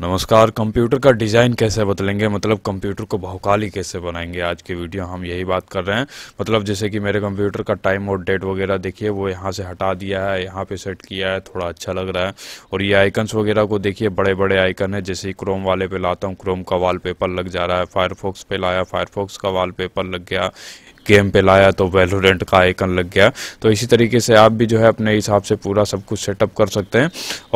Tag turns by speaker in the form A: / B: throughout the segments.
A: नमस्कार कंप्यूटर का डिज़ाइन कैसे बदलेंगे मतलब कंप्यूटर को भौकाली कैसे बनाएंगे आज के वीडियो हम यही बात कर रहे हैं मतलब जैसे कि मेरे कंप्यूटर का टाइम और डेट वगैरह देखिए वो यहाँ से हटा दिया है यहाँ पे सेट किया है थोड़ा अच्छा लग रहा है और ये आइकन्स वगैरह को देखिए बड़े बड़े आइकन है जैसे क्रोम वाले पे लाता हूँ क्रोम का वाल लग जा रहा है फायरफॉक्स पे लाया फायरफॉक्स का वाल लग गया गेम पे लाया तो वेलोरेंट का आइकन लग गया तो इसी तरीके से आप भी जो है अपने हिसाब से पूरा सब कुछ सेटअप कर सकते हैं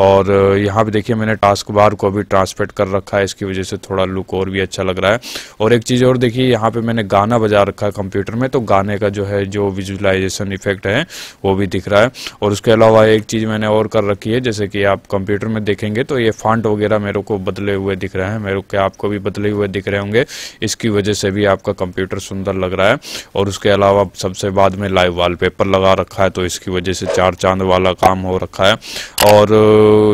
A: और यहाँ पे देखिए मैंने टास्क बार को भी ट्रांसपेट कर रखा है इसकी वजह से थोड़ा लुक और भी अच्छा लग रहा है और एक चीज़ और देखिए यहाँ पर मैंने गाना बजा रखा है कंप्यूटर में तो गाने का जो है जो विजुलाइजेशन इफेक्ट है वो भी दिख रहा है और उसके अलावा एक चीज़ मैंने और कर रखी है जैसे कि आप कंप्यूटर में देखेंगे तो ये फांट वगैरह मेरे को बदले हुए दिख रहे हैं मेरे को आपको भी बदले हुए दिख रहे होंगे इसकी वजह से भी आपका कंप्यूटर सुंदर लग रहा है और उसके अलावा सबसे बाद में लाइव वॉलपेपर लगा रखा है तो इसकी वजह से चार चांद वाला काम हो रखा है और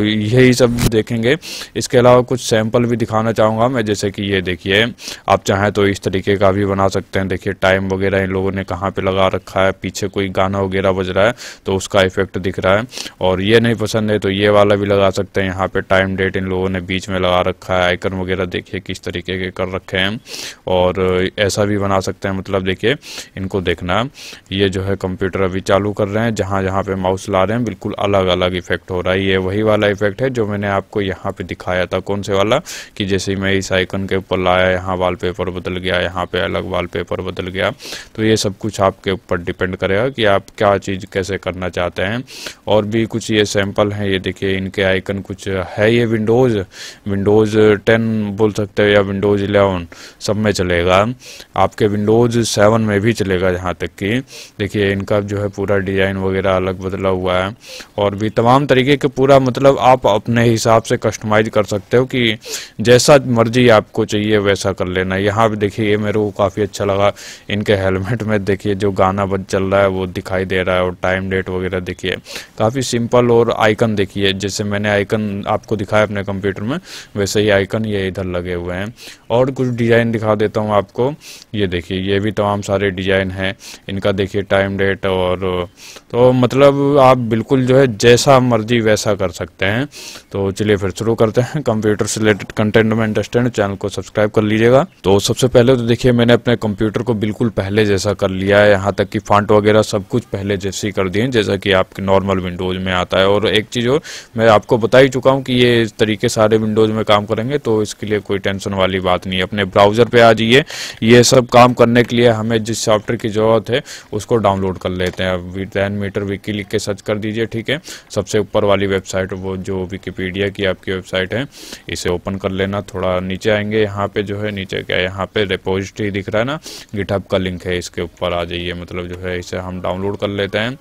A: यही सब देखेंगे इसके अलावा कुछ सैंपल भी दिखाना चाहूँगा मैं जैसे कि ये देखिए आप चाहें तो इस तरीके का भी बना सकते हैं देखिए टाइम वगैरह इन लोगों ने कहाँ पर लगा रखा है पीछे कोई गाना वगैरह बज रहा है तो उसका इफेक्ट दिख रहा है और ये नहीं पसंद है तो ये वाला भी लगा सकते हैं यहाँ पर टाइम डेट इन लोगों ने बीच में लगा रखा है आइकन वगैरह देखिए किस तरीके के कर रखे हैं और ऐसा भी बना सकते हैं मतलब देखिए इनको देखना ये जो है कंप्यूटर अभी चालू कर रहे हैं जहाँ जहाँ पे माउस ला रहे हैं बिल्कुल अलग अलग इफेक्ट हो रहा है ये वही वाला इफेक्ट है जो मैंने आपको यहाँ पे दिखाया था कौन से वाला कि जैसे मैं इस आइकन के ऊपर लाया यहाँ वाल बदल गया यहाँ पे अलग वाल बदल गया तो ये सब कुछ आपके ऊपर डिपेंड करेगा कि आप क्या चीज़ कैसे करना चाहते हैं और भी कुछ ये सैम्पल हैं ये देखिए इनके आइकन कुछ है ये विंडोज़ विंडोज़ टेन बोल सकते हो या विंडोज़ इलेवन सब में चलेगा आपके विंडोज़ सेवन में भी भी चलेगा यहाँ तक कि देखिए इनका जो है पूरा डिज़ाइन वगैरह अलग बदला हुआ है और भी तमाम तरीके के पूरा मतलब आप अपने हिसाब से कस्टमाइज कर सकते हो कि जैसा मर्जी आपको चाहिए वैसा कर लेना यहाँ भी देखिए ये मेरे को काफ़ी अच्छा लगा इनके हेलमेट में देखिए जो गाना बज चल रहा है वो दिखाई दे रहा है और टाइम डेट वगैरह देखिए काफ़ी सिंपल और आइकन देखिए जैसे मैंने आइकन आपको दिखाया अपने कंप्यूटर में वैसे ही आइकन ये इधर लगे हुए हैं और कुछ डिज़ाइन दिखा देता हूँ आपको ये देखिए ये भी तमाम सारे डिज़ाइन है इनका देखिए टाइम डेट और तो मतलब आप बिल्कुल जो है जैसा मर्जी वैसा कर सकते हैं तो चलिए फिर शुरू करते हैं कंप्यूटर से रिलेटेड कंटेंट में इंटरेस्टेड चैनल को सब्सक्राइब कर लीजिएगा तो सबसे पहले तो देखिए मैंने अपने कंप्यूटर को बिल्कुल पहले जैसा कर लिया है यहाँ तक कि फांट वगैरह सब कुछ पहले जैसे ही कर दिए जैसा कि आपके नॉर्मल विंडोज़ में आता है और एक चीज़ और मैं आपको बता ही चुका हूँ कि ये इस तरीके सारे विंडोज़ में काम करेंगे तो इसके लिए कोई टेंशन वाली बात नहीं है अपने ब्राउज़र पर आ जाइए ये सब काम करने के लिए हमें जिस जिस सॉफ्टवेयर की ज़रूरत है उसको डाउनलोड कर लेते हैं दैन मीटर विकी लिख के सर्च कर दीजिए ठीक है सबसे ऊपर वाली वेबसाइट वो जो विकीपीडिया की आपकी वेबसाइट है इसे ओपन कर लेना थोड़ा नीचे आएंगे यहाँ पे जो है नीचे क्या यहाँ पे रिपोजिटरी दिख रहा है ना गिटहब का लिंक है इसके ऊपर आ जाइए मतलब जो है इसे हम डाउनलोड कर लेते हैं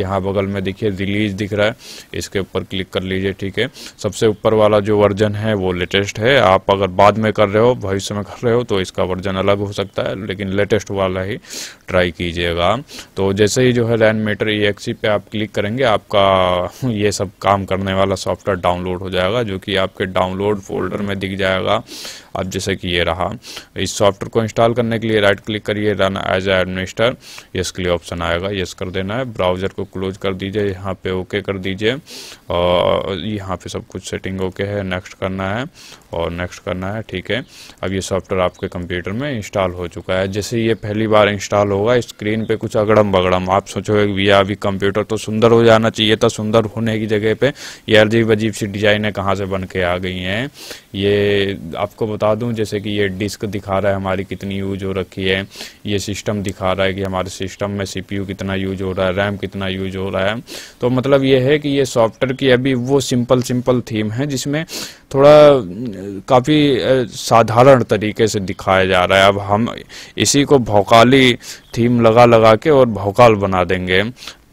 A: यहाँ बगल में देखिए रिलीज दिख रहा है इसके ऊपर क्लिक कर लीजिए ठीक है सबसे ऊपर वाला जो वर्जन है वो लेटेस्ट है आप अगर बाद में कर रहे हो भविष्य में कर रहे हो तो इसका वर्जन अलग हो सकता है लेकिन लेटेस्ट वाला ही भी ट्राई कीजिएगा तो जैसे ही जो है लैंड मीटर ई पे आप क्लिक करेंगे आपका ये सब काम करने वाला सॉफ्टवेयर डाउनलोड हो जाएगा जो कि आपके डाउनलोड फोल्डर में दिख जाएगा अब जैसे कि ये रहा इस सॉफ्टवेयर को इंस्टॉल करने के लिए राइट क्लिक करिए रन एज एडमिनिस्टर यस के लिए ऑप्शन आएगा यस कर देना है ब्राउज़र को क्लोज कर दीजिए यहाँ पे ओके कर दीजिए और यहाँ पे सब कुछ सेटिंग ओके है नेक्स्ट करना है और नेक्स्ट करना है ठीक है अब ये सॉफ्टवेयर आपके कंप्यूटर में इंस्टॉल हो चुका है जैसे ये पहली बार बार इंस्टॉल होगा स्क्रीन पे कुछ अगड़म बगड़म आप सोचो भैया अभी कंप्यूटर तो सुंदर हो जाना चाहिए था सुंदर होने की जगह पे ये अजीब अजीब सी डिजाइनें कहाँ से बन के आ गई हैं ये आपको बता दूं जैसे कि ये डिस्क दिखा रहा है हमारी कितनी यूज हो रखी है ये सिस्टम दिखा रहा है कि हमारे सिस्टम में सी कितना यूज हो रहा है रैम कितना यूज हो रहा है तो मतलब ये है कि ये सॉफ्टवेयर की अभी वो सिंपल सिंपल थीम है जिसमें थोड़ा काफ़ी साधारण तरीके से दिखाया जा रहा है अब हम इसी को भौकाली खाली थीम लगा लगा के और भौकाल बना देंगे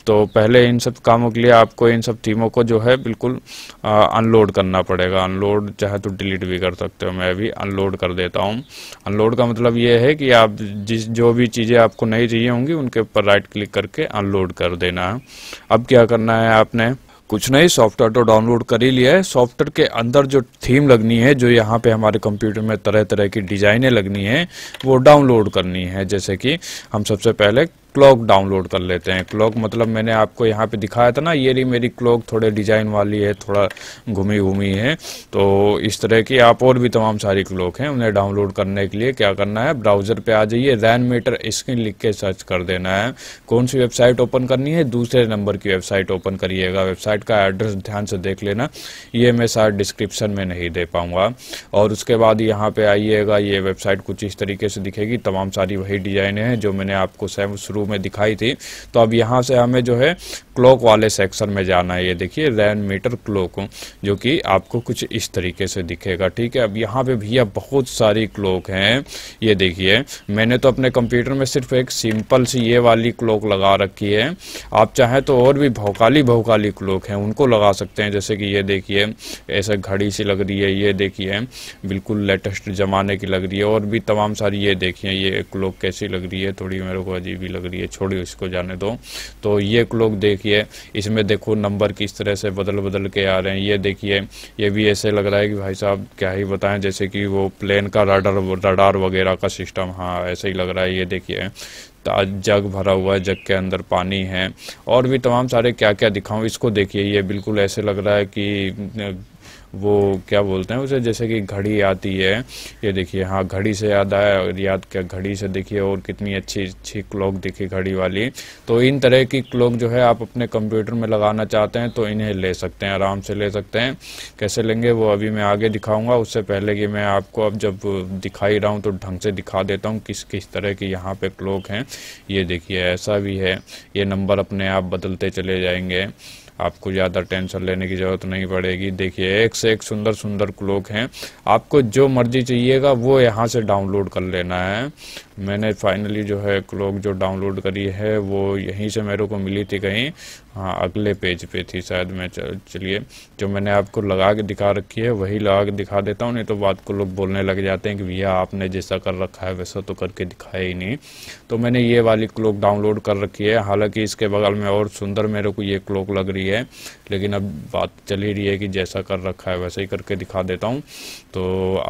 A: तो पहले इन सब कामों के लिए आपको इन सब थीमों को जो है बिल्कुल अनलोड करना पड़ेगा अनलोड चाहे तो डिलीट भी कर सकते हो मैं अभी अनलोड कर देता हूँ अनलोड का मतलब ये है कि आप जिस जो भी चीज़ें आपको नहीं चाहिए होंगी उनके ऊपर राइट क्लिक करके अनलोड कर देना है अब क्या करना है आपने कुछ नहीं सॉफ्टवेयर तो डाउनलोड कर ही लिया है सॉफ्टवेयर के अंदर जो थीम लगनी है जो यहाँ पे हमारे कंप्यूटर में तरह तरह की डिज़ाइनें लगनी है वो डाउनलोड करनी है जैसे कि हम सबसे पहले क्लॉक डाउनलोड कर लेते हैं क्लॉक मतलब मैंने आपको यहाँ पे दिखाया था ना ये रही मेरी क्लॉक थोड़े डिजाइन वाली है थोड़ा घूमी घूमी है तो इस तरह की आप और भी तमाम सारी क्लॉक हैं उन्हें डाउनलोड करने के लिए क्या करना है ब्राउजर पे आ जाइए रैन मीटर स्क्रीन लिख के सर्च कर देना है कौन सी वेबसाइट ओपन करनी है दूसरे नंबर की वेबसाइट ओपन करिएगा वेबसाइट का एड्रेस ध्यान से देख लेना ये मैं शायद डिस्क्रिप्शन में नहीं दे पाऊँगा और उसके बाद यहाँ पर आइएगा ये वेबसाइट कुछ इस तरीके से दिखेगी तमाम सारी वही डिजाइने हैं जो मैंने आपको शुरू में दिखाई थी तो अब यहाँ से हमें जो है क्लॉक वाले सेक्शन में जाना है ये देखिए रैन मीटर क्लॉक जो कि आपको कुछ इस तरीके से दिखेगा ठीक है अब यहाँ पे भैया बहुत सारी क्लॉक हैं ये देखिए मैंने तो अपने कंप्यूटर में सिर्फ एक सिंपल सी ये वाली क्लॉक लगा रखी है आप चाहें तो और भी भौकाली भौकाली क्लॉक हैं उनको लगा सकते हैं जैसे कि ये देखिए ऐसे घड़ी सी लग रही है ये देखिए बिल्कुल लेटेस्ट ज़माने की लग रही है और भी तमाम सारी ये देखिए ये क्लॉक कैसी लग रही है थोड़ी मेरे को अजीब ही लग रही है छोड़िए इसको जाने दो तो ये क्लॉक देख देखिए इसमें देखो नंबर किस तरह से बदल बदल के आ रहे हैं ये देखिए ये भी ऐसे लग रहा है कि भाई साहब क्या ही बताएं जैसे कि वो प्लेन का राडर रडार वगैरह का सिस्टम हाँ ऐसे ही लग रहा है ये देखिए जग भरा हुआ है जग के अंदर पानी है और भी तमाम सारे क्या क्या दिखाऊं इसको देखिए ये बिल्कुल ऐसे लग रहा है कि वो क्या बोलते हैं उसे जैसे कि घड़ी आती है ये देखिए हाँ घड़ी से याद आया और याद क्या घड़ी से देखिए और कितनी अच्छी अच्छी क्लॉक दिखी घड़ी वाली तो इन तरह की क्लॉक जो है आप अपने कंप्यूटर में लगाना चाहते हैं तो इन्हें ले सकते हैं आराम से ले सकते हैं कैसे लेंगे वो अभी मैं आगे दिखाऊँगा उससे पहले कि मैं आपको अब जब दिखाई रहा हूँ तो ढंग से दिखा देता हूँ किस किस तरह की यहाँ पर क्लॉक हैं ये देखिए ऐसा भी है ये नंबर अपने आप बदलते चले जाएंगे आपको ज़्यादा टेंशन लेने की ज़रूरत नहीं पड़ेगी देखिए एक से एक सुंदर सुंदर क्लोक हैं आपको जो मर्जी चाहिएगा वो यहाँ से डाउनलोड कर लेना है मैंने फाइनली जो है क्लॉक जो डाउनलोड करी है वो यहीं से मेरे को मिली थी कहीं हाँ अगले पेज पे थी शायद मैं चलिए जो मैंने आपको लगा के दिखा रखी है वही लगा के दिखा देता हूँ नहीं तो बात को लोग बोलने लग जाते हैं कि भैया आपने जैसा कर रखा है वैसा तो करके दिखाया ही नहीं तो मैंने ये वाली क्लॉक डाउनलोड कर रखी है हालाँकि इसके बगल में और सुंदर मेरे को ये क्लॉक लग रही है लेकिन अब बात चल ही रही है कि जैसा कर रखा है वैसे ही करके दिखा देता हूँ तो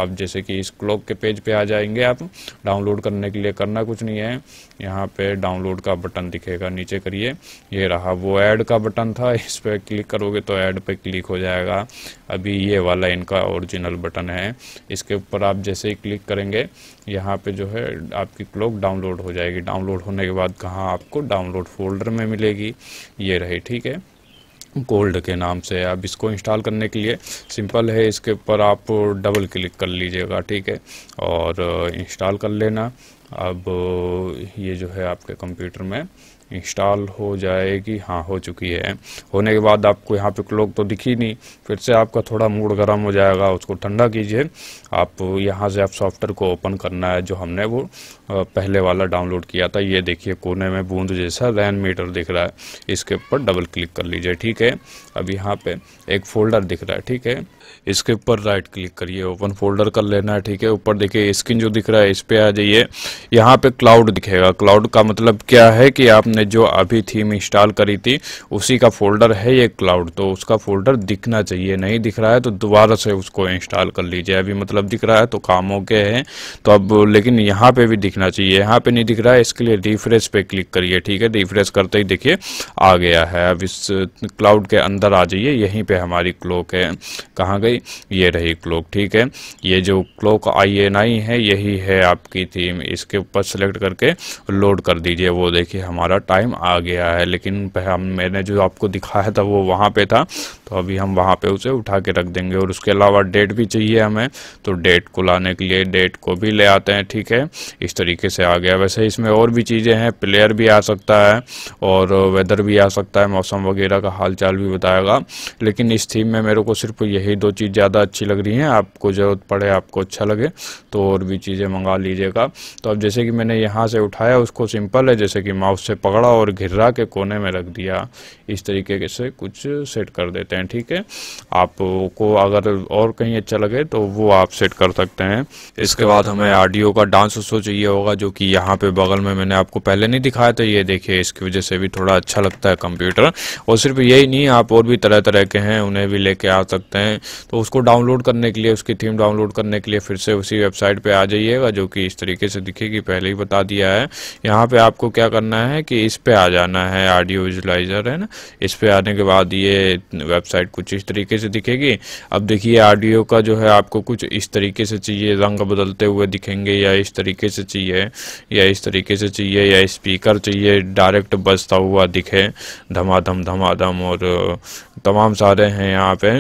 A: आप जैसे कि इस क्लॉक के पेज पे आ जाएंगे आप डाउनलोड करने के लिए करना कुछ नहीं है यहाँ पे डाउनलोड का बटन दिखेगा नीचे करिए ये रहा वो ऐड का बटन था इस पर क्लिक करोगे तो ऐड पे क्लिक हो जाएगा अभी ये वाला इनका ओरिजिनल बटन है इसके ऊपर आप जैसे ही क्लिक करेंगे यहाँ पे जो है आपकी क्लॉक डाउनलोड हो जाएगी डाउनलोड होने के बाद कहाँ आपको डाउनलोड फोल्डर में मिलेगी ये रही ठीक है गोल्ड के नाम से अब इसको इंस्टॉल करने के लिए सिंपल है इसके ऊपर आप डबल क्लिक कर लीजिएगा ठीक है और इंस्टॉल कर लेना अब ये जो है आपके कंप्यूटर में इंस्टॉल हो जाएगी हाँ हो चुकी है होने के बाद आपको यहाँ पे क्लॉक तो दिखी नहीं फिर से आपका थोड़ा मूड गर्म हो जाएगा उसको ठंडा कीजिए आप यहाँ से आप सॉफ्टवेयर को ओपन करना है जो हमने वो पहले वाला डाउनलोड किया था ये देखिए कोने में बूंद जैसा रैन मीटर दिख रहा है इसके ऊपर डबल क्लिक कर लीजिए ठीक है अब यहाँ पर एक फोल्डर दिख रहा है ठीक है इसके ऊपर राइट क्लिक करिए ओपन फोल्डर कर लेना है ठीक है ऊपर देखिए स्क्रीन जो दिख रहा है इस पर आ जाइए यहाँ पे क्लाउड दिखेगा क्लाउड का मतलब क्या है कि आपने जो अभी थीम इंस्टॉल करी थी उसी का फोल्डर है ये क्लाउड तो उसका फोल्डर दिखना चाहिए नहीं दिख रहा है तो दोबारा से उसको इंस्टॉल कर लीजिए अभी मतलब दिख रहा है तो काम हो गया है तो अब लेकिन यहाँ पे भी दिखना चाहिए यहाँ पे नहीं दिख रहा है इसके लिए रिफ्रेश पे क्लिक करिए ठीक है रिफ्रेश करते ही देखिए आ गया है अब इस क्लाउड के अंदर आ जाइए यहीं पर हमारी क्लोक है कहाँ गई आई ये रही क्लोक ठीक है ये जो क्लोक आई एन आई है यही है आपकी थीम इसके ऊपर सेलेक्ट करके लोड कर दीजिए वो देखिए हमारा टाइम आ गया है लेकिन हम मैंने जो आपको दिखाया था वो वहाँ पे था तो अभी हम वहाँ पे उसे उठा के रख देंगे और उसके अलावा डेट भी चाहिए हमें तो डेट को लाने के लिए डेट को भी ले आते हैं ठीक है इस तरीके से आ गया वैसे इसमें और भी चीज़ें हैं प्लेयर भी आ सकता है और वेदर भी आ सकता है मौसम वगैरह का हालचाल भी बताएगा लेकिन इस थीम में मेरे को सिर्फ यही दो चीज़ ज़्यादा अच्छी लग रही हैं आपको ज़रूरत पड़े आपको अच्छा लगे तो और भी चीज़ें मंगा लीजिएगा तो अब जैसे कि मैंने यहाँ से उठाया उसको सिंपल है जैसे कि माउस से पकड़ा और घिर्रा के कोने में रख दिया इस तरीके से कुछ सेट कर देते हैं हैं ठीक है आपको अगर और कहीं अच्छा लगे तो वो आप सेट कर सकते हैं इसके बाद हमें ऑडियो का डांस उसो चाहिए होगा जो कि यहाँ पे बगल में मैंने आपको पहले नहीं दिखाया था ये देखिए इसकी वजह से भी थोड़ा अच्छा लगता है कंप्यूटर और सिर्फ यही नहीं आप और भी तरह तरह के हैं उन्हें भी लेके आ सकते हैं तो उसको डाउनलोड करने के लिए उसकी थीम डाउनलोड करने के लिए फिर से उसी वेबसाइट पर आ जाइएगा जो कि इस तरीके से दिखेगी पहले ही बता दिया है यहाँ पर आपको क्या करना है कि इस पर आ जाना है ऑडियो विजुलाइजर है ना इस पर आने के बाद ये वेबसाइट कुछ इस तरीके से दिखेगी अब देखिए ऑडियो का जो है आपको कुछ इस तरीके से चाहिए रंग बदलते हुए दिखेंगे या इस तरीके से चाहिए या इस तरीके से चाहिए या स्पीकर चाहिए डायरेक्ट बजता हुआ दिखे धमाधम धमाधम और तमाम सारे हैं यहाँ पे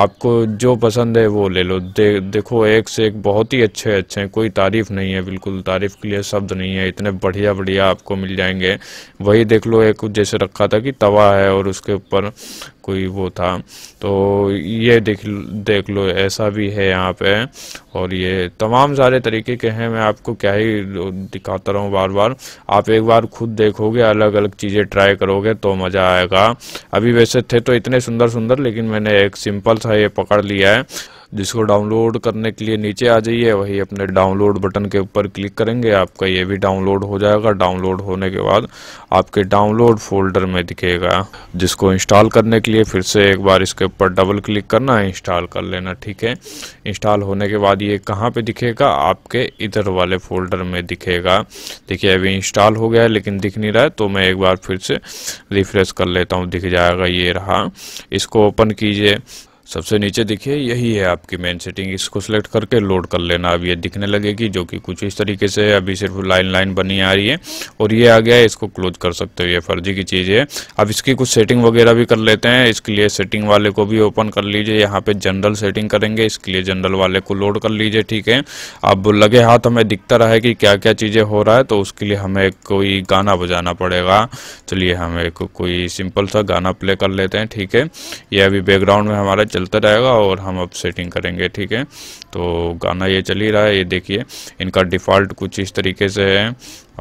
A: आपको जो पसंद है वो ले लो दे, देखो एक से एक बहुत ही अच्छे अच्छे हैं कोई तारीफ़ नहीं है बिल्कुल तारीफ़ के लिए शब्द नहीं है इतने बढ़िया बढ़िया आपको मिल जाएंगे वही देख लो एक जैसे रखा था कि तवा है और उसके ऊपर कोई वो था तो ये देख देख लो ऐसा भी है यहाँ पे और ये तमाम सारे तरीके के हैं मैं आपको क्या ही दिखाता रहूँ बार बार आप एक बार खुद देखोगे अलग अलग चीज़ें ट्राई करोगे तो मज़ा आएगा अभी वैसे थे तो इतने इतने सुंदर सुंदर लेकिन मैंने एक सिंपल सा ये पकड़ लिया है जिसको डाउनलोड करने के लिए नीचे आ जाइए वही अपने डाउनलोड बटन के ऊपर क्लिक करेंगे आपका ये भी डाउनलोड हो जाएगा डाउनलोड होने के बाद आपके डाउनलोड फोल्डर में दिखेगा जिसको इंस्टॉल करने के लिए फिर से एक बार इसके ऊपर डबल क्लिक करना है इंस्टॉल कर लेना ठीक है इंस्टॉल होने के बाद ये कहाँ पर दिखेगा आपके इधर वाले फोल्डर में दिखेगा देखिए अभी इंस्टॉल हो गया है लेकिन दिख नहीं रहा है तो मैं एक बार फिर से रिफ्रेश कर लेता हूँ दिख जाएगा ये रहा इसको ओपन कीजिए सबसे नीचे देखिए यही है आपकी मेन सेटिंग इसको सेलेक्ट करके लोड कर लेना अब ये दिखने लगेगी जो कि कुछ इस तरीके से अभी सिर्फ लाइन लाइन बनी आ रही है और ये आ गया है इसको क्लोज कर सकते हो ये फर्जी की चीज़ है अब इसकी कुछ सेटिंग वगैरह भी कर लेते हैं इसके लिए सेटिंग वाले को भी ओपन कर लीजिए यहाँ पर जनरल सेटिंग करेंगे इसके लिए जनरल वाले को लोड कर लीजिए ठीक है अब लगे हाथ हमें दिखता रहा है कि क्या क्या चीज़ें हो रहा है तो उसके लिए हमें कोई गाना बजाना पड़ेगा चलिए हम एक कोई सिंपल सा गाना प्ले कर लेते हैं ठीक है ये अभी बैकग्राउंड में हमारा चलता रहेगा और हम अब सेटिंग करेंगे ठीक है तो गाना ये चल ही रहा है ये देखिए इनका डिफ़ॉल्ट कुछ इस तरीके से है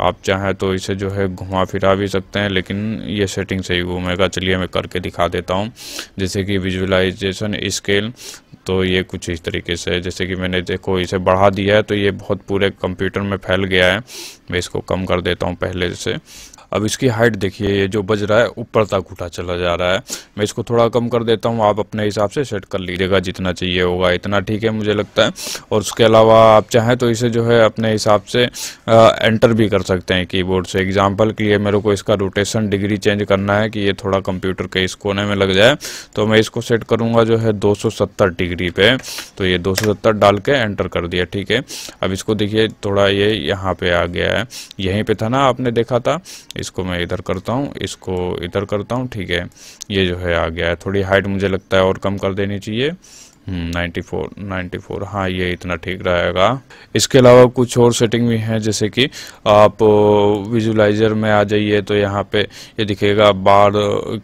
A: आप चाहें तो इसे जो है घुमा फिरा भी सकते हैं लेकिन ये सेटिंग से घूमेगा चलिए मैं करके दिखा देता हूँ जैसे कि विजुअलाइजेशन स्केल तो ये कुछ इस तरीके से है जैसे कि मैंने देखो इसे बढ़ा दिया है तो ये बहुत पूरे कंप्यूटर में फैल गया है मैं इसको कम कर देता हूँ पहले से अब इसकी हाइट देखिए ये जो बज रहा है ऊपर तक उठा चला जा रहा है मैं इसको थोड़ा कम कर देता हूँ आप अपने हिसाब से सेट कर लीजिएगा जितना चाहिए होगा इतना ठीक है मुझे लगता है और उसके अलावा आप चाहें तो इसे जो है अपने हिसाब से आ, एंटर भी कर सकते हैं कीबोर्ड से एग्जाम्पल के लिए मेरे को इसका रोटेशन डिग्री चेंज करना है कि ये थोड़ा कंप्यूटर के इस कोने में लग जाए तो मैं इसको सेट करूँगा जो है दो डिग्री पे तो ये दो डाल के एंटर कर दिया ठीक है अब इसको देखिए थोड़ा ये यहाँ पर आ गया है यहीं पर था ना आपने देखा था इसको मैं इधर करता हूँ इसको इधर करता हूँ ठीक है ये जो है आ गया है थोड़ी हाइट मुझे लगता है और कम कर देनी चाहिए नाइन्टी फोर नाइन्टी फोर हाँ ये इतना ठीक रहेगा इसके अलावा कुछ और सेटिंग भी हैं जैसे कि आप विजुलाइजर में आ जाइए तो यहाँ पे ये दिखेगा बार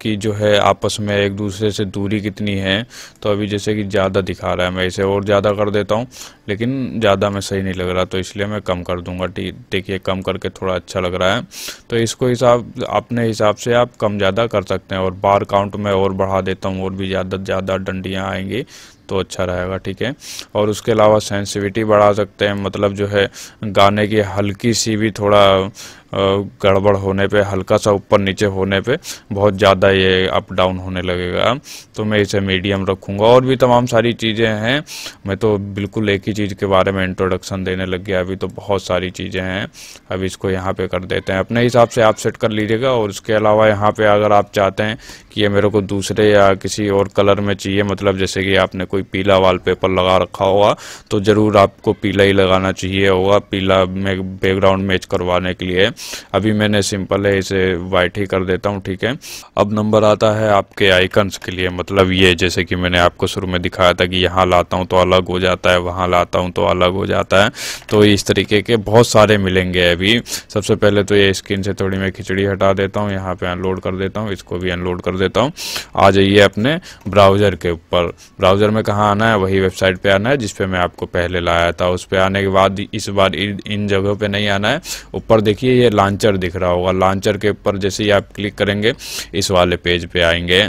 A: की जो है आपस में एक दूसरे से दूरी कितनी है तो अभी जैसे कि ज़्यादा दिखा रहा है मैं इसे और ज़्यादा कर देता हूँ लेकिन ज़्यादा मैं सही नहीं लग रहा तो इसलिए मैं कम कर दूँगा देखिए कम करके थोड़ा अच्छा लग रहा है तो इसको हिसाब अपने हिसाब से आप कम ज़्यादा कर सकते हैं और बार काउंट में और बढ़ा देता हूँ और भी ज़्यादा ज़्यादा डंडियाँ आएँगी तो अच्छा रहेगा ठीक है और उसके अलावा सेंसिविटी बढ़ा सकते हैं मतलब जो है गाने की हल्की सी भी थोड़ा गड़बड़ होने पे हल्का सा ऊपर नीचे होने पे बहुत ज़्यादा ये अप डाउन होने लगेगा तो मैं इसे मीडियम रखूँगा और भी तमाम सारी चीज़ें हैं मैं तो बिल्कुल एक ही चीज़ के बारे में इंट्रोडक्शन देने लग गया अभी तो बहुत सारी चीज़ें हैं अब इसको यहाँ पर कर देते हैं अपने हिसाब से आप सेट कर लीजिएगा और उसके अलावा यहाँ पर अगर आप चाहते हैं कि ये मेरे को दूसरे या किसी और कलर में चाहिए मतलब जैसे कि आपने कोई पीला वाल लगा रखा होगा तो ज़रूर आपको पीला ही लगाना चाहिए होगा पीला में बैकग्राउंड मैच करवाने के लिए अभी मैंने सिंपल है इसे वाइट ही कर देता हूँ ठीक है अब नंबर आता है आपके आइकन्स के लिए मतलब ये जैसे कि मैंने आपको शुरू में दिखाया था कि यहाँ लाता हूँ तो अलग हो जाता है वहाँ लाता हूँ तो अलग हो जाता है तो इस तरीके के बहुत सारे मिलेंगे अभी सबसे पहले तो ये स्क्रीन से थोड़ी मैं खिचड़ी हटा देता हूँ यहाँ पर अनलोड कर देता हूँ इसको भी अनलोड कर देता हूँ आ जाइए अपने ब्राउज़र के ऊपर ब्राउज़र में कहाँ आना है वही वेबसाइट पर आना है जिसपे मैं आपको पहले लाया था उस पर आने के बाद इस बार इन जगहों पर नहीं आना है ऊपर देखिए ये लॉन्चर दिख रहा होगा लॉन्चर के ऊपर जैसे ही आप क्लिक करेंगे इस वाले पेज पे आएंगे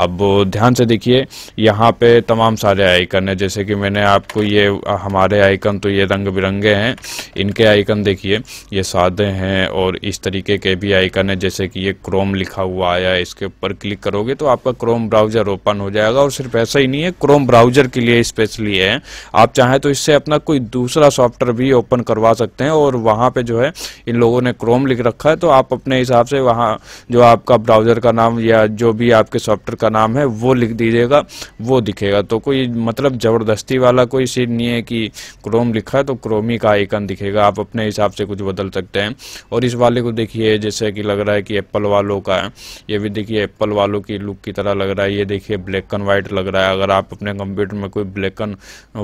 A: अब ध्यान से देखिए यहाँ पे तमाम सारे आइकन है जैसे कि मैंने आपको ये हमारे आइकन तो ये रंग बिरंगे हैं इनके आइकन देखिए ये सादे हैं और इस तरीके के भी आइकन है जैसे कि ये क्रोम लिखा हुआ आया इसके ऊपर क्लिक करोगे तो आपका क्रोम ब्राउज़र ओपन हो जाएगा और सिर्फ ऐसा ही नहीं है क्रोम ब्राउज़र के लिए स्पेशली है आप चाहें तो इससे अपना कोई दूसरा सॉफ्टवेयर भी ओपन करवा सकते हैं और वहाँ पर जो है इन लोगों ने क्रोम लिख रखा है तो आप अपने हिसाब से वहाँ जो आपका ब्राउज़र का नाम या जो भी आपके सॉफ्टवेयर का नाम है वो लिख दीजिएगा वो दिखेगा तो कोई मतलब ज़बरदस्ती वाला कोई सीन नहीं है कि क्रोम लिखा है तो क्रोमी का आइकन दिखेगा आप अपने हिसाब से कुछ बदल सकते हैं और इस वाले को देखिए जैसे कि लग रहा है कि एप्पल वालों का है ये भी देखिए एप्पल वालों की लुक की तरह लग रहा है ये देखिए ब्लैक एंड वाइट लग रहा है अगर आप अपने कंप्यूटर में कोई ब्लैक एंड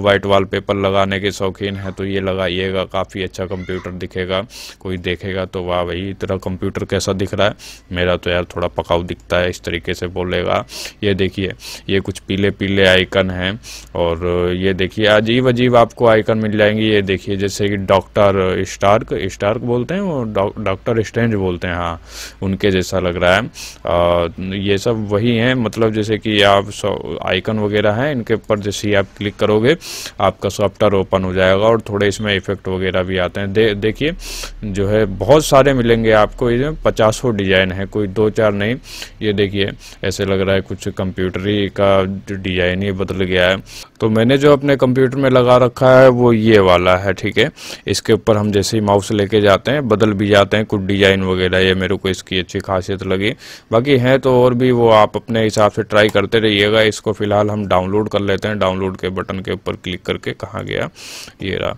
A: वाइट वाल लगाने के शौकीन है तो ये लगाइएगा काफ़ी अच्छा कंप्यूटर दिखेगा कोई देखेगा तो। तो वाह भाई तेरा कंप्यूटर कैसा दिख रहा है मेरा तो यार थोड़ा पकाऊ दिखता है इस तरीके से बोलेगा ये देखिए ये कुछ पीले पीले आइकन हैं और ये देखिए अजीब अजीब आपको आइकन मिल जाएंगे ये देखिए जैसे कि डॉक्टर स्टार्क स्टार्क बोलते हैं और डॉक्टर स्ट्रेंज बोलते हैं हाँ उनके जैसा लग रहा है आ, ये सब वही हैं मतलब जैसे कि आप आइकन वगैरह हैं इनके ऊपर जैसे ही आप क्लिक करोगे आपका सॉफ्टवेयर ओपन हो जाएगा और थोड़े इसमें इफेक्ट वगैरह भी आते हैं दे देखिए जो है बहुत बहुत सारे मिलेंगे आपको इसमें पचासों डिज़ाइन है कोई दो चार नहीं ये देखिए ऐसे लग रहा है कुछ कंप्यूटरी का डिज़ाइन ही बदल गया है तो मैंने जो अपने कंप्यूटर में लगा रखा है वो ये वाला है ठीक है इसके ऊपर हम जैसे ही माउस लेके जाते हैं बदल भी जाते हैं कुछ डिज़ाइन वगैरह ये मेरे को इसकी अच्छी खासियत लगी बाकी हैं तो और भी वो आप अपने हिसाब से ट्राई करते रहिएगा इसको फ़िलहाल हम डाउनलोड कर लेते हैं डाउनलोड के बटन के ऊपर क्लिक करके कहाँ गया ये रहा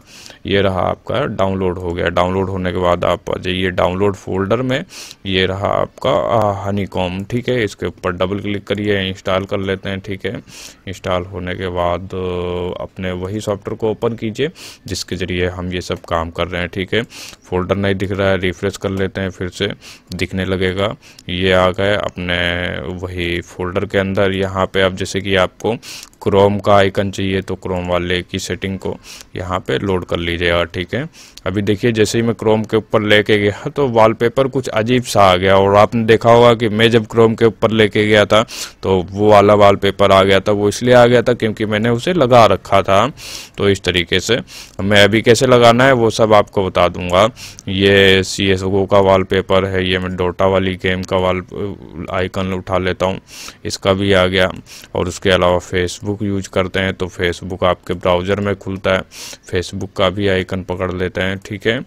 A: ये रहा आपका डाउनलोड हो गया डाउनलोड होने के बाद आप आ जाइए डाउनलोड फोल्डर में ये रहा आपका हनी ठीक है इसके ऊपर डबल क्लिक करिए इंस्टॉल कर लेते हैं ठीक है इंस्टॉल होने के बाद तो अपने वही सॉफ्टवेयर को ओपन कीजिए जिसके ज़रिए हम ये सब काम कर रहे हैं ठीक है फोल्डर नहीं दिख रहा है रिफ्रेश कर लेते हैं फिर से दिखने लगेगा ये आ गए अपने वही फोल्डर के अंदर यहाँ पे आप जैसे कि आपको क्रोम का आइकन चाहिए तो क्रोम वाले की सेटिंग को यहाँ पे लोड कर लीजिएगा ठीक है अभी देखिए जैसे ही मैं क्रोम के ऊपर लेके गया तो वॉलपेपर कुछ अजीब सा आ गया और आपने देखा होगा कि मैं जब क्रोम के ऊपर लेके गया था तो वो वाला वॉलपेपर आ गया था वो इसलिए आ गया था क्योंकि मैंने उसे लगा रखा था तो इस तरीके से मैं अभी कैसे लगाना है वो सब आपको बता दूंगा ये सी एस ओ का पेपर है ये मैं डोटा वाली गेम का वाल आइकन उठा लेता हूँ इसका भी आ गया और उसके अलावा फेसबुक फेसबुक यूज करते हैं तो फेसबुक आपके ब्राउज़र में खुलता है फेसबुक का भी आइकन पकड़ लेते हैं ठीक है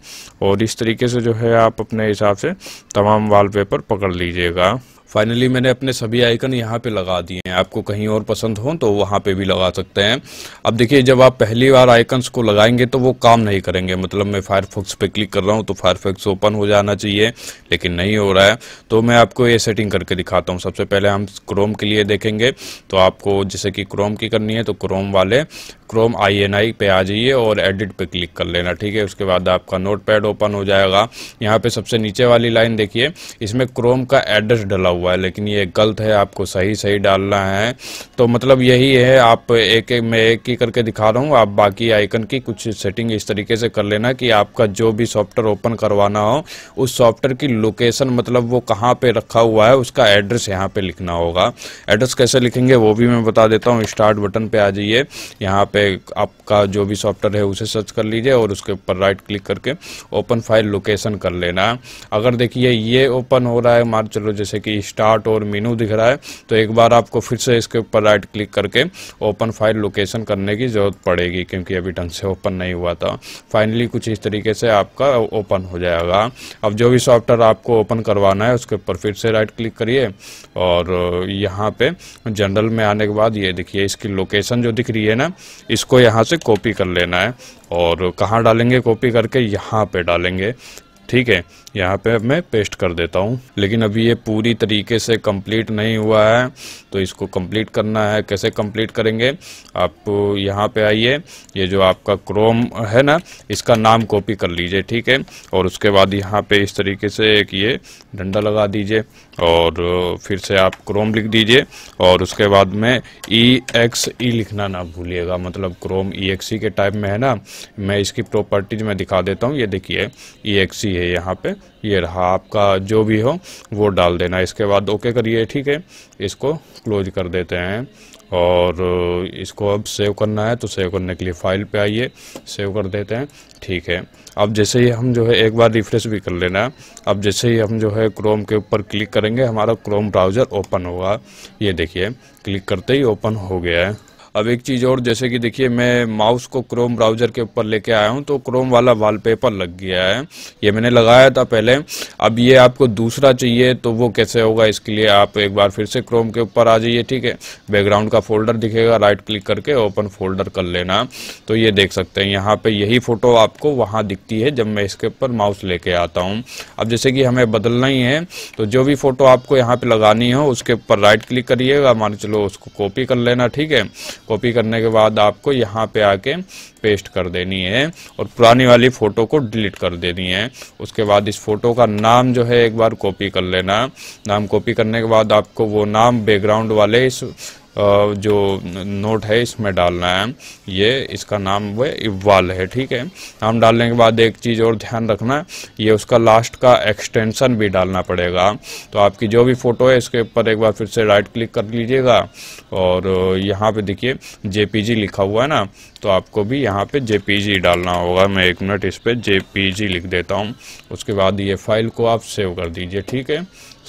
A: और इस तरीके से जो है आप अपने हिसाब से तमाम वालपेपर पकड़ लीजिएगा फाइनली मैंने अपने सभी आइकन यहाँ पे लगा दिए हैं आपको कहीं और पसंद हो तो वहाँ पे भी लगा सकते हैं अब देखिए जब आप पहली बार आइकन्स को लगाएंगे तो वो काम नहीं करेंगे मतलब मैं फायरफॉक्स पे क्लिक कर रहा हूँ तो फायरफॉक्स ओपन हो जाना चाहिए लेकिन नहीं हो रहा है तो मैं आपको ये सेटिंग करके दिखाता हूँ सबसे पहले हम क्रोम के लिए देखेंगे तो आपको जैसे कि क्रोम की करनी है तो क्रोम वाले क्रोम आई एन आई पे आ जाइए और एडिट पे क्लिक कर लेना ठीक है उसके बाद आपका नोट पैड ओपन हो जाएगा यहाँ पे सबसे नीचे वाली लाइन देखिए इसमें क्रोम का एड्रेस डला हुआ है लेकिन ये गलत है आपको सही सही डालना है तो मतलब यही है आप एक एक मैं एक ही करके दिखा रहा हूँ आप बाकी आइकन की कुछ सेटिंग इस तरीके से कर लेना कि आपका जो भी सॉफ्टवेयर ओपन करवाना हो उस सॉफ्टवेयर की लोकेशन मतलब वो कहाँ पर रखा हुआ है उसका एड्रेस यहाँ पर लिखना होगा एड्रेस कैसे लिखेंगे वो भी मैं बता देता हूँ स्टार्ट बटन पर आ जाइए यहाँ पर पे आपका जो भी सॉफ्टवेयर है उसे सर्च कर लीजिए और उसके ऊपर राइट क्लिक करके ओपन फाइल लोकेशन कर लेना अगर देखिए ये ओपन हो रहा है मान चलो जैसे कि स्टार्ट और मीनू दिख रहा है तो एक बार आपको फिर से इसके ऊपर राइट क्लिक करके ओपन फाइल लोकेशन करने की ज़रूरत पड़ेगी क्योंकि अभी ढंग से ओपन नहीं हुआ था फाइनली कुछ इस तरीके से आपका ओपन हो जाएगा अब जो भी सॉफ्टवेयर आपको ओपन करवाना है उसके ऊपर फिर से राइट क्लिक करिए और यहाँ पे जनरल में आने के बाद ये देखिए इसकी लोकेशन जो दिख रही है ना इसको यहाँ से कॉपी कर लेना है और कहाँ डालेंगे कॉपी करके यहाँ पे डालेंगे ठीक है यहाँ पे मैं पेस्ट कर देता हूँ लेकिन अभी ये पूरी तरीके से कंप्लीट नहीं हुआ है तो इसको कंप्लीट करना है कैसे कंप्लीट करेंगे आप यहाँ पे आइए ये जो आपका क्रोम है ना इसका नाम कॉपी कर लीजिए ठीक है और उसके बाद यहाँ पे इस तरीके से एक ये डंडा लगा दीजिए और फिर से आप क्रोम लिख दीजिए और उसके बाद में ई एक्स ई लिखना ना भूलिएगा मतलब क्रोम ई एक्स ई के टाइप में है ना मैं इसकी प्रॉपर्टीज में दिखा देता हूँ ये देखिए ई एक्स ई है यहाँ पे ये रहा आपका जो भी हो वो डाल देना इसके बाद ओके करिए ठीक है इसको क्लोज कर देते हैं और इसको अब सेव करना है तो सेव करने के लिए फ़ाइल पे आइए सेव कर देते हैं ठीक है अब जैसे ही हम जो है एक बार रिफ्रेश भी कर लेना है अब जैसे ही हम जो है क्रोम के ऊपर क्लिक करेंगे हमारा क्रोम ब्राउज़र ओपन होगा ये देखिए क्लिक करते ही ओपन हो गया है अब एक चीज़ और जैसे कि देखिए मैं माउस को क्रोम ब्राउज़र के ऊपर लेके आया हूँ तो क्रोम वाला वॉलपेपर लग गया है ये मैंने लगाया था पहले अब ये आपको दूसरा चाहिए तो वो कैसे होगा इसके लिए आप एक बार फिर से क्रोम के ऊपर आ जाइए ठीक है बैकग्राउंड का फोल्डर दिखेगा राइट क्लिक करके ओपन फोल्डर कर लेना तो ये देख सकते हैं यहाँ पर यही फ़ोटो आपको वहाँ दिखती है जब मैं इसके ऊपर माउस लेके आता हूँ अब जैसे कि हमें बदलना ही है तो जो भी फ़ोटो आपको यहाँ पर लगानी हो उसके ऊपर राइट क्लिक करिएगा मान चलो उसको कॉपी कर लेना ठीक है कॉपी करने के बाद आपको यहाँ पे आके पेस्ट कर देनी है और पुरानी वाली फ़ोटो को डिलीट कर देनी है उसके बाद इस फ़ोटो का नाम जो है एक बार कॉपी कर लेना नाम कॉपी करने के बाद आपको वो नाम बैकग्राउंड वाले इस जो नोट है इसमें डालना है ये इसका नाम वो इवाल है ठीक है नाम डालने के बाद एक चीज़ और ध्यान रखना ये उसका लास्ट का एक्सटेंशन भी डालना पड़ेगा तो आपकी जो भी फ़ोटो है इसके ऊपर एक बार फिर से राइट क्लिक कर लीजिएगा और यहाँ पे देखिए जे लिखा हुआ है ना तो आपको भी यहाँ पे जे डालना होगा मैं एक मिनट इस पर जे लिख देता हूँ उसके बाद ये फाइल को आप सेव कर दीजिए ठीक है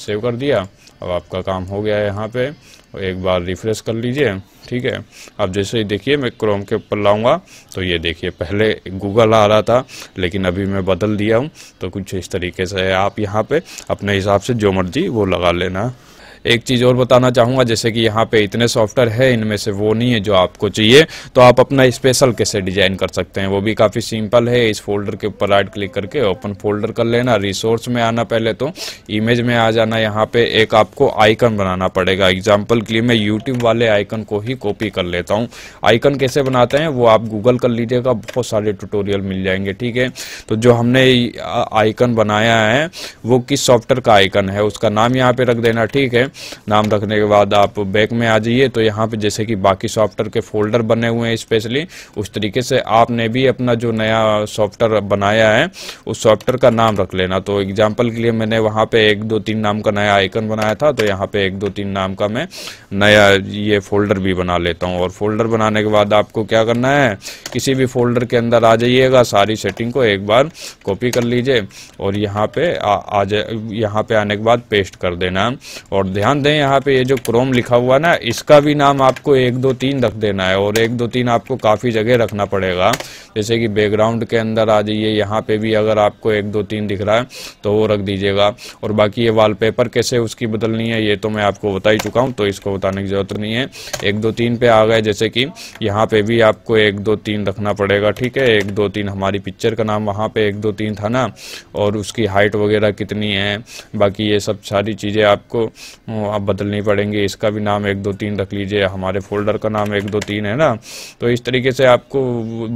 A: सेव कर दिया अब आपका काम हो गया है यहाँ पे एक बार रिफ्रेश कर लीजिए ठीक है अब जैसे ही देखिए मैं क्रोम के ऊपर लाऊंगा तो ये देखिए पहले गूगल आ रहा था लेकिन अभी मैं बदल दिया हूँ तो कुछ इस तरीके से आप यहाँ पे अपने हिसाब से जो मर्जी वो लगा लेना एक चीज़ और बताना चाहूँगा जैसे कि यहाँ पे इतने सॉफ्टवेयर है इनमें से वो नहीं है जो आपको चाहिए तो आप अपना स्पेशल कैसे डिजाइन कर सकते हैं वो भी काफ़ी सिंपल है इस फोल्डर के ऊपर राइट क्लिक करके ओपन फोल्डर कर लेना रिसोर्स में आना पहले तो इमेज में आ जाना यहाँ पे एक आपको आइकन बनाना पड़ेगा एग्जाम्पल के लिए मैं यूट्यूब वाले आइकन को ही कॉपी कर लेता हूँ आइकन कैसे बनाते हैं वो आप गूगल कर लीजिएगा बहुत सारे ट्यूटोरियल मिल जाएंगे ठीक है तो जो हमने आइकन बनाया है वो किस सॉफ्टवेयर का आइकन है उसका नाम यहाँ पे रख देना ठीक है नाम रखने के बाद आप बैक में आ जाइए तो यहाँ पे जैसे कि बाकी सॉफ्टवेयर के फोल्डर बने हुए हैं स्पेशली उस तरीके से आपने भी अपना जो नया सॉफ्टवेयर बनाया है उस सॉफ्टवेयर का नाम रख लेना तो एग्जाम्पल के लिए मैंने वहाँ पे एक दो तीन नाम का नया आइकन बनाया था तो यहाँ पे एक दो तीन नाम का मैं नया ये फोल्डर भी बना लेता हूँ और फोल्डर बनाने के बाद आपको क्या करना है किसी भी फोल्डर के अंदर आ जाइएगा सारी सेटिंग को एक बार कॉपी कर लीजिए और यहाँ पे आ, आ जाए यहाँ पे आने के बाद पेस्ट कर देना और ध्यान दें यहाँ पे ये जो क्रोम लिखा हुआ ना इसका भी नाम आपको एक दो तीन रख देना है और एक दो तीन आपको काफ़ी जगह रखना पड़ेगा जैसे कि बैकग्राउंड के अंदर आ जाइए यहाँ पे भी अगर आपको एक दो तीन दिख रहा है तो वो रख दीजिएगा और बाकी ये वॉलपेपर कैसे उसकी बदलनी है ये तो मैं आपको बता ही चुका हूँ तो इसको बताने की ज़रूरत नहीं है एक दो तीन पे आ गए जैसे कि यहाँ पे भी आपको एक दो तीन रखना पड़ेगा ठीक है एक दो तीन हमारी पिक्चर का नाम वहाँ पे एक दो तीन था ना और उसकी हाइट वगैरह कितनी है बाकी ये सब सारी चीज़ें आपको आप बदलनी पड़ेंगे इसका भी नाम एक दो तीन रख लीजिए हमारे फोल्डर का नाम एक दो तीन है ना तो इस तरीके से आपको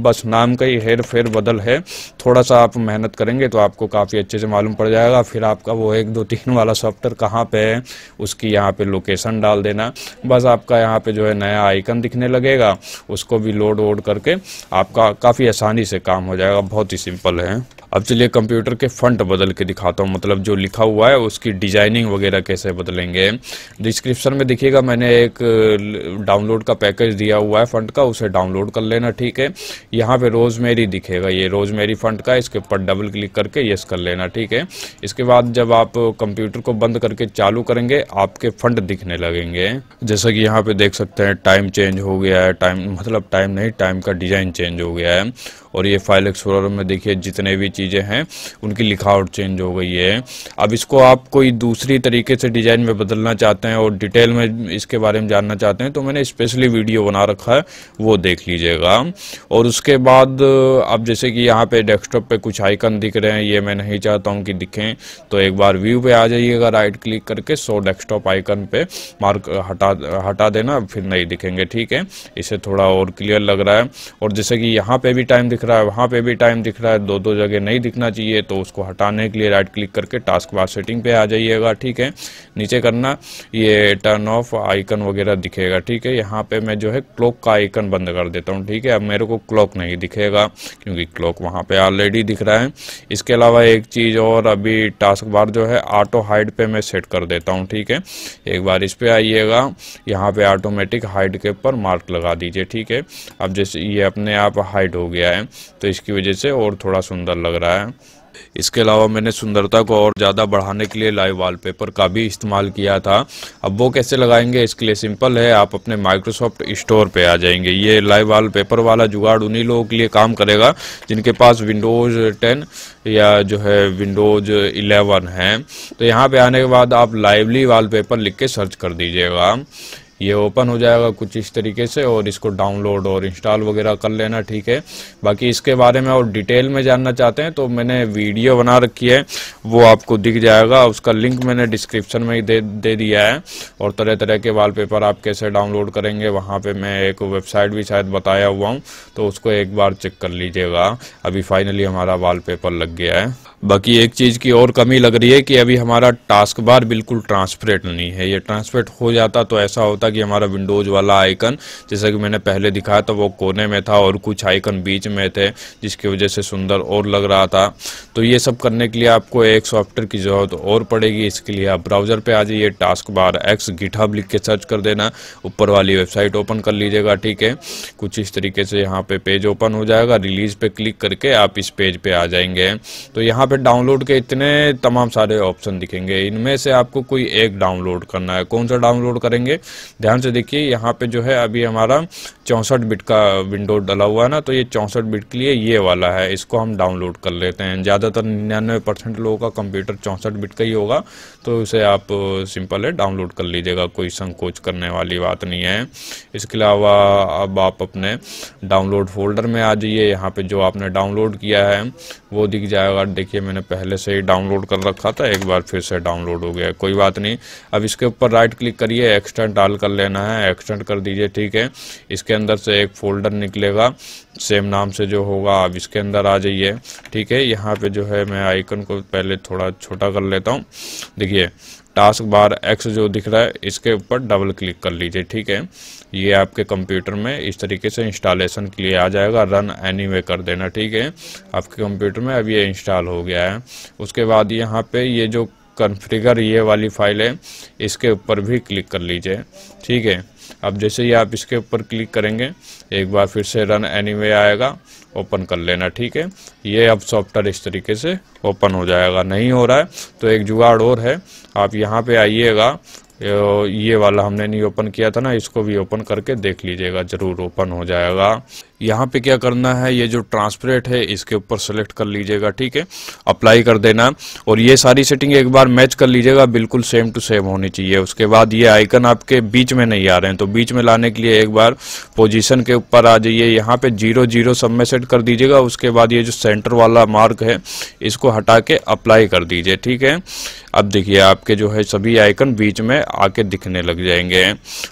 A: बस नाम का ही हेर फेर बदल है थोड़ा सा आप मेहनत करेंगे तो आपको काफ़ी अच्छे से मालूम पड़ जाएगा फिर आपका वो एक दो तीन वाला सॉफ्टवेयर कहाँ पर है उसकी यहाँ पर लोकेशन डाल देना बस आपका यहाँ पर जो है नया आइकन दिखने लगेगा उसको भी लोड वोड करके आपका काफ़ी आसानी से काम हो जाएगा बहुत ही सिंपल है अब चलिए कंप्यूटर के फंट बदल के दिखाता हूँ मतलब जो लिखा हुआ है उसकी डिजाइनिंग वगैरह कैसे बदलेंगे हैं डिस्क्रिप्शन में दिखेगा मैंने एक डाउनलोड का पैकेज दिया हुआ है फंड का उसे डाउनलोड कर लेना ठीक है यहाँ पे रोजमेरी दिखेगा ये रोजमेरी फंड का इसके ऊपर डबल क्लिक करके यस कर लेना ठीक है इसके बाद जब आप कंप्यूटर को बंद करके चालू करेंगे आपके फंड दिखने लगेंगे जैसा कि यहाँ पे देख सकते हैं टाइम चेंज हो गया है टाइम मतलब टाइम नहीं टाइम का डिजाइन चेंज हो गया है और ये फाइल एक्सप्लोरर में देखिए जितने भी चीज़ें हैं उनकी लिखावट चेंज हो गई है अब इसको आप कोई दूसरी तरीके से डिजाइन में बदल बदलना चाहते हैं और डिटेल में इसके बारे में जानना चाहते हैं तो मैंने स्पेशली वीडियो बना रखा है वो देख लीजिएगा और उसके बाद अब जैसे कि यहाँ पे डेस्कटॉप पे कुछ आइकन दिख रहे हैं ये मैं नहीं चाहता हूँ कि दिखें तो एक बार व्यू पे आ जाइएगा राइट क्लिक करके सो डेस्कटॉप आइकन पे मार्क हटा हटा देना फिर नहीं दिखेंगे ठीक है इसे थोड़ा और क्लियर लग रहा है और जैसे कि यहाँ पे भी टाइम दिख रहा है वहाँ पे भी टाइम दिख रहा है दो दो जगह नहीं दिखना चाहिए तो उसको हटाने के लिए राइट क्लिक करके टास्क बार सेटिंग पे आ जाइएगा ठीक है नीचे करना करना ये टर्न ऑफ आइकन वगैरह दिखेगा ठीक है यहाँ पे मैं जो है क्लॉक का आइकन बंद कर देता हूँ ठीक है अब मेरे को क्लॉक नहीं दिखेगा क्योंकि क्लॉक वहाँ पे ऑलरेडी दिख रहा है इसके अलावा एक चीज़ और अभी टास्क बार जो है ऑटो हाइड पे मैं सेट कर देता हूँ ठीक है एक बार इस पर आइएगा यहाँ पर ऑटोमेटिक हाइट के ऊपर मार्क लगा दीजिए ठीक है अब जैसे ये अपने आप हाइट हो गया है तो इसकी वजह से और थोड़ा सुंदर लग रहा है इसके अलावा मैंने सुंदरता को और ज़्यादा बढ़ाने के लिए लाइव वॉलपेपर का भी इस्तेमाल किया था अब वो कैसे लगाएंगे इसके लिए सिंपल है आप अपने माइक्रोसॉफ्ट स्टोर पे आ जाएंगे ये लाइव वॉलपेपर वाला जुगाड़ उन्हीं लोगों के लिए काम करेगा जिनके पास विंडोज़ टेन या जो है विंडोज़ इलेवन है तो यहाँ पर आने के बाद आप लाइवली वाल लिख के सर्च कर दीजिएगा ये ओपन हो जाएगा कुछ इस तरीके से और इसको डाउनलोड और इंस्टॉल वगैरह कर लेना ठीक है बाकी इसके बारे में और डिटेल में जानना चाहते हैं तो मैंने वीडियो बना रखी है वो आपको दिख जाएगा उसका लिंक मैंने डिस्क्रिप्शन में ही दे दे दिया है और तरह तरह के पेपर आप कैसे डाउनलोड करेंगे वहाँ पर मैं एक वेबसाइट भी शायद बताया हुआ हूँ तो उसको एक बार चेक कर लीजिएगा अभी फाइनली हमारा वाल लग गया है बाकी एक चीज़ की और कमी लग रही है कि अभी हमारा टास्क बार बिल्कुल ट्रांसपेरेंट नहीं है ये ट्रांसपेरेंट हो जाता तो ऐसा होता कि हमारा विंडोज़ वाला आइकन जैसा कि मैंने पहले दिखाया था वो कोने में था और कुछ आइकन बीच में थे जिसकी वजह से सुंदर और लग रहा था तो ये सब करने के लिए आपको एक सॉफ्टवेयर की ज़रूरत और पड़ेगी इसके लिए आप ब्राउज़र पर आ जाइए टास्क बार एक्स गिठा लिख के सर्च कर देना ऊपर वाली वेबसाइट ओपन कर लीजिएगा ठीक है कुछ इस तरीके से यहाँ पर पेज ओपन हो जाएगा रिलीज़ पे क्लिक करके आप इस पेज पर आ जाएंगे तो यहाँ पे डाउनलोड के इतने तमाम सारे ऑप्शन दिखेंगे इनमें से आपको कोई एक डाउनलोड करना है कौन सा डाउनलोड करेंगे ध्यान से देखिए यहाँ पे जो है अभी हमारा चौंसठ बिट का विंडो डला हुआ है ना तो ये चौंसठ बिट के लिए ये वाला है इसको हम डाउनलोड कर लेते हैं ज़्यादातर निन्यानवे परसेंट लोगों का कंप्यूटर चौंसठ बिट का ही होगा तो उसे आप सिंपल है डाउनलोड कर लीजिएगा कोई संकोच करने वाली बात नहीं है इसके अलावा अब आप अपने डाउनलोड फोल्डर में आ जाइए यहाँ पे जो आपने डाउनलोड किया है वो दिख जाएगा देखिए मैंने पहले से ही डाउनलोड कर रखा था एक बार फिर से डाउनलोड हो गया कोई बात नहीं अब इसके ऊपर राइट क्लिक करिए एक्सटेंड डाल कर लेना है एक्सटेंड कर दीजिए ठीक है इसके अंदर से एक फोल्डर निकलेगा सेम नाम से जो होगा आप इसके अंदर आ जाइए ठीक है यहाँ पे जो है मैं आइकन को पहले थोड़ा छोटा कर लेता हूँ देखिए टास्क बार एक्स जो दिख रहा है इसके ऊपर डबल क्लिक कर लीजिए ठीक है ये आपके कंप्यूटर में इस तरीके से इंस्टॉलेशन के लिए आ जाएगा रन वे कर देना ठीक है आपके कंप्यूटर में अब ये इंस्टॉल हो गया है उसके बाद यहाँ पे ये जो कन्फ्रिगर ये वाली फाइल है इसके ऊपर भी क्लिक कर लीजिए ठीक है अब जैसे ही आप इसके ऊपर क्लिक करेंगे एक बार फिर से रन वे आएगा ओपन कर लेना ठीक है ये अब सॉफ्टवेयर इस तरीके से ओपन हो जाएगा नहीं हो रहा है तो एक जुगाड़ और है आप यहाँ पे आइएगा ये वाला हमने नहीं ओपन किया था ना इसको भी ओपन करके देख लीजिएगा ज़रूर ओपन हो जाएगा यहाँ पे क्या करना है ये जो ट्रांसपरेंट है इसके ऊपर सेलेक्ट कर लीजिएगा ठीक है अप्लाई कर देना और ये सारी सेटिंग एक बार मैच कर लीजिएगा बिल्कुल सेम टू सेम होनी चाहिए उसके बाद ये आइकन आपके बीच में नहीं आ रहे हैं तो बीच में लाने के लिए एक बार पोजीशन के ऊपर आ जाइए यहाँ पे जीरो जीरो सब में सेट कर दीजिएगा उसके बाद ये जो सेंटर वाला मार्क है इसको हटा के अप्लाई कर दीजिए ठीक है अब देखिए आपके जो है सभी आइकन बीच में आके दिखने लग जाएंगे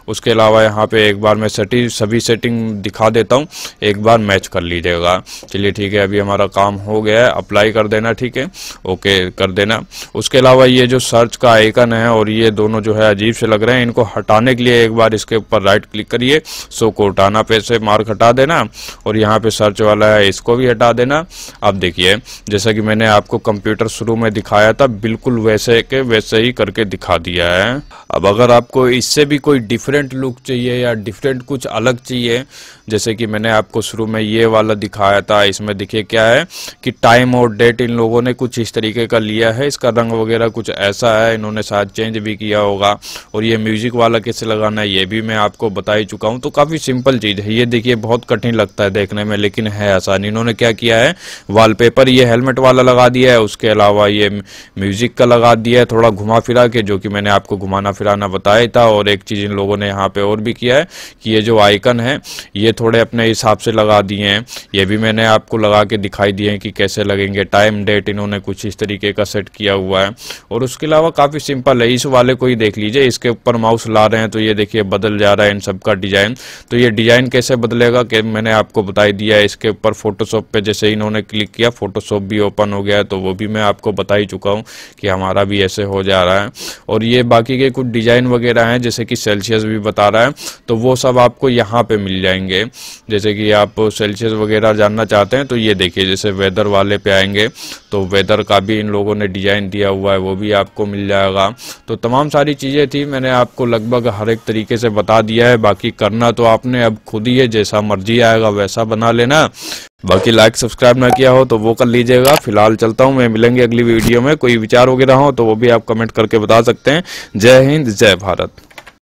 A: उसके अलावा यहाँ पे एक बार मैं सेटिंग सभी सेटिंग दिखा देता हूँ एक बार मैच कर लीजिएगा चलिए ठीक है अभी हमारा काम हो गया है अप्लाई कर देना ठीक है ओके कर देना उसके अलावा ये जो सर्च का आइकन है और ये दोनों जो है अजीब से लग रहे हैं इनको हटाने के लिए एक बार इसके ऊपर राइट क्लिक करिए सो को हटाना पे से मार्क हटा देना और यहाँ पे सर्च वाला है इसको भी हटा देना अब देखिए जैसा कि मैंने आपको कंप्यूटर शुरू में दिखाया था बिल्कुल वैसे के वैसे ही करके दिखा दिया है अब अगर आपको इससे भी कोई डिफरेंट लुक चाहिए या डिफरेंट कुछ अलग चाहिए जैसे कि मैंने आपको शुरू में ये वाला दिखाया था इसमें देखिए क्या है कि टाइम और डेट इन लोगों ने कुछ इस तरीके का लिया है इसका रंग वगैरह कुछ ऐसा है इन्होंने शायद चेंज भी किया होगा और ये म्यूजिक वाला कैसे लगाना है ये भी मैं आपको बता ही चुका हूँ तो काफ़ी सिंपल चीज़ है ये देखिए बहुत कठिन लगता है देखने में लेकिन है आसान इन्होंने क्या किया है वॉलपेपर ये हेलमेट वाला लगा दिया है उसके अलावा ये म्यूजिक का लगा दिया है थोड़ा घुमा फिरा के जो कि मैंने आपको घुमाना फिराना बताया था और एक चीज़ इन लोगों ने यहाँ पे और भी किया है कि ये जो आइकन है ये थोड़े अपने हिसाब से लगा दिए हैं ये भी मैंने आपको लगा के दिखाई दिए हैं कि कैसे लगेंगे टाइम डेट इन्होंने कुछ इस तरीके का सेट किया हुआ है और उसके अलावा काफ़ी सिंपल है इस वाले को ही देख लीजिए इसके ऊपर माउस ला रहे हैं तो ये देखिए बदल जा रहा है इन सबका डिज़ाइन तो ये डिज़ाइन कैसे बदलेगा कि मैंने आपको बताई दिया है इसके ऊपर फोटोशॉप पर जैसे इन्होंने क्लिक किया फोटोशॉप भी ओपन हो गया तो वो भी मैं आपको बता ही चुका हूँ कि हमारा भी ऐसे हो जा रहा है और ये बाकी के कुछ डिज़ाइन वगैरह हैं जैसे कि सेल्सियस भी बता रहा है तो वो सब आपको यहाँ पर मिल जाएंगे जैसे कि आप सेल्सियस वगैरह जानना चाहते हैं तो ये देखिए जैसे वेदर वाले पे आएंगे तो वेदर का भी इन लोगों ने डिजाइन दिया हुआ है वो भी आपको मिल जाएगा तो तमाम सारी चीज़ें थी मैंने आपको लगभग हर एक तरीके से बता दिया है बाकी करना तो आपने अब खुद ही है जैसा मर्जी आएगा वैसा बना लेना बाकी लाइक सब्सक्राइब ना किया हो तो वो कर लीजिएगा फिलहाल चलता हूँ मैं मिलेंगे अगली वीडियो में कोई विचार वगैरह हो तो वो भी आप कमेंट करके बता सकते हैं जय हिंद जय भारत